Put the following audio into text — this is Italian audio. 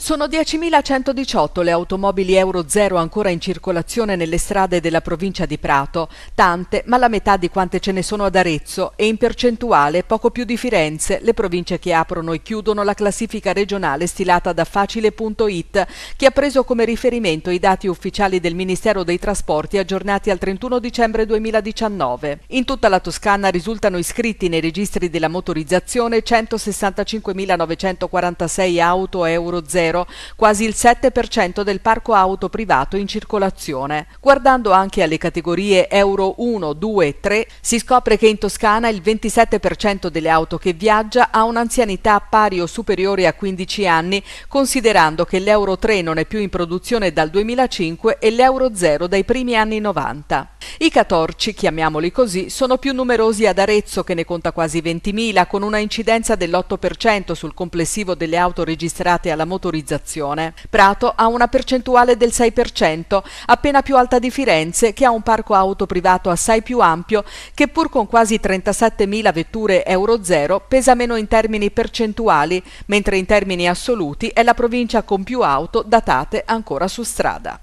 Sono 10.118 le automobili Euro 0 ancora in circolazione nelle strade della provincia di Prato, tante ma la metà di quante ce ne sono ad Arezzo e in percentuale poco più di Firenze, le province che aprono e chiudono la classifica regionale stilata da facile.it, che ha preso come riferimento i dati ufficiali del Ministero dei Trasporti aggiornati al 31 dicembre 2019. In tutta la Toscana risultano iscritti nei registri della motorizzazione 165.946 auto Euro 0 zero, quasi il 7% del parco auto privato in circolazione. Guardando anche alle categorie Euro 1, 2 e 3, si scopre che in Toscana il 27% delle auto che viaggia ha un'anzianità pari o superiore a 15 anni, considerando che l'Euro 3 non è più in produzione dal 2005 e l'Euro 0 dai primi anni 90. I catorci, chiamiamoli così, sono più numerosi ad Arezzo che ne conta quasi 20.000 con una incidenza dell'8% sul complessivo delle auto registrate alla motorizzazione valorizzazione. Prato ha una percentuale del 6%, appena più alta di Firenze, che ha un parco auto privato assai più ampio, che pur con quasi 37.000 vetture Euro 0 pesa meno in termini percentuali, mentre in termini assoluti è la provincia con più auto datate ancora su strada.